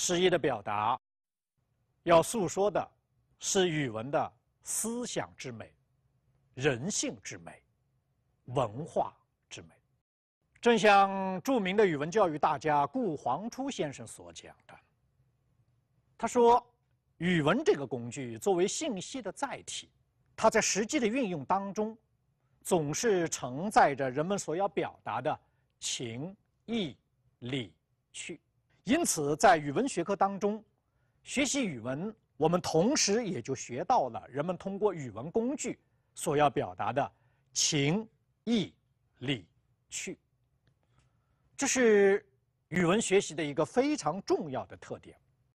诗意的表达，要诉说的，是语文的思想之美、人性之美、文化之美。正像著名的语文教育大家顾黄初先生所讲的，他说：“语文这个工具作为信息的载体，它在实际的运用当中，总是承载着人们所要表达的情、意、理、趣。”因此，在语文学科当中，学习语文，我们同时也就学到了人们通过语文工具所要表达的情、意、理、趣。这是语文学习的一个非常重要的特点。